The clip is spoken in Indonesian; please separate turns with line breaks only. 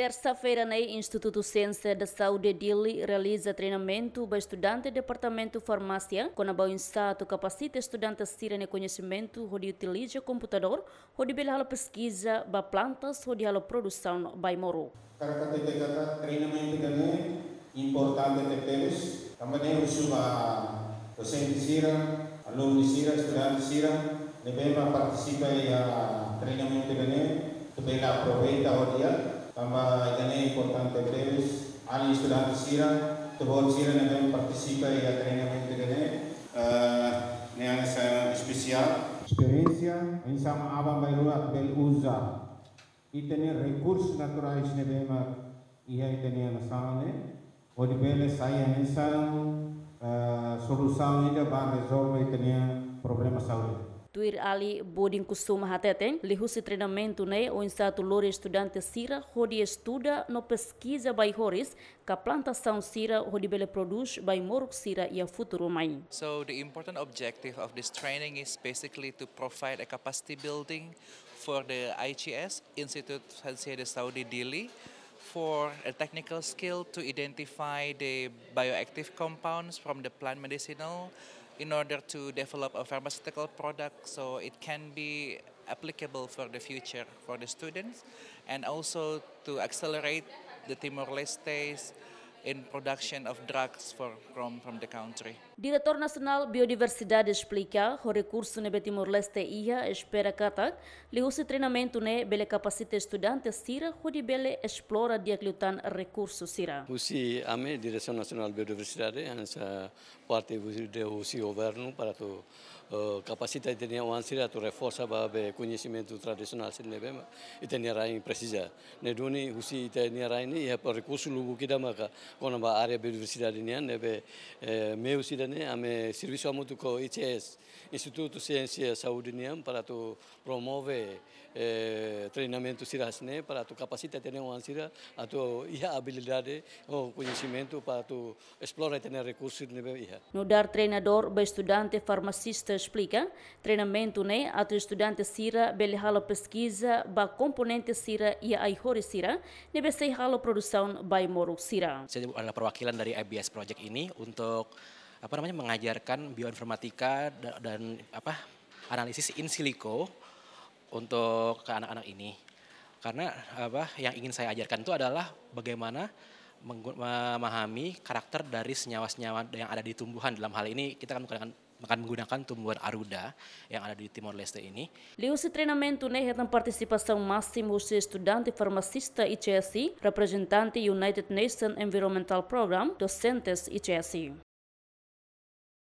Terça-feira, no né, Instituto Ciência da Saúde Dili realiza treinamento para estudante do Departamento de Farmácia. Com a Bauinsato, capacita estudante a no né, conhecimento, onde utiliza computador, onde bela pesquisa para plantas, onde a produção vai moro. Treinamento
é muito importante que temos. Também para docentes, alunos, estudantes, que participar do treinamento que é também aproveita o dia. ama gane importante premios ani estudiante sira to bol sira na dem participa e a treinamento gane ne ang sa especial experiencia en sama aban bairuat del uza itene recursos naturais ne bema ia itene na sane odi bele sai anisa eh, solução ida ba resolve itene problema saúde
tuir ali bodin kusuma Hateten, lihusi treinamentu nei o insato lori estudante sira hodi estuda no pesquisa bai horis ka plantação sira hodi bele produs bai moruk sira ia futuru mai.
So the important objective of this training is basically to provide a capacity building for the IGS Institute Hansiyah Saudi Dili for a technical skill to identify the bioactive compounds from the plant medicinal in order to develop a pharmaceutical product so it can be applicable for the future for the students and also to accelerate the Timor-Leste's in production of drugs for, from, from the country.
Director National Biodiversidade explica o recurso de Timor-Leste ia espera katak, li usi treinamento ne bele capacite estudante sira, hudi bele explora diacliutan recurso sira.
Usi ame Diretor Nacional Biodiversidade, ansa parte de usi governo para to capacità eh, italiana ansira tu reforza ba be conhecimento tradicional sin lebe itania rain precisa ne nah, duni husi itania rain ya por recurso lugu kita maka kona ba área biodiversidade nian ya, nebe eh, me husi dane ame serviço amutu ko ICS Instituto Ciência Saúde Niam, ya, para tu promove eh, treinamento sirasne para tu capacita itania ansira a tu ia habilidade o conhecimento para tu explora itania recursos nebe ia
Nudar trainador be studente farmacista explica, treinamento né, a estudante sira bele hala pesquisa ba componente sira ia e ai sira, nebe sei halo produção by moro sira.
Saya adalah perwakilan dari IBS Project ini untuk apa namanya mengajarkan bioinformatika dan, dan apa analisis in silico untuk ke anak-anak ini. Karena apa yang ingin saya ajarkan itu adalah bagaimana memahami karakter dari senyawa-senyawa yang ada di tumbuhan dalam hal ini kita akan menggunakan akan menggunakan tumbuhan aruda yang ada di
Timor Leste ini. Liu Leo treinamento hetan partisipasi masim husi estudante farmasista, ICSI, representante United Nations Environmental Program, docentes ICSI.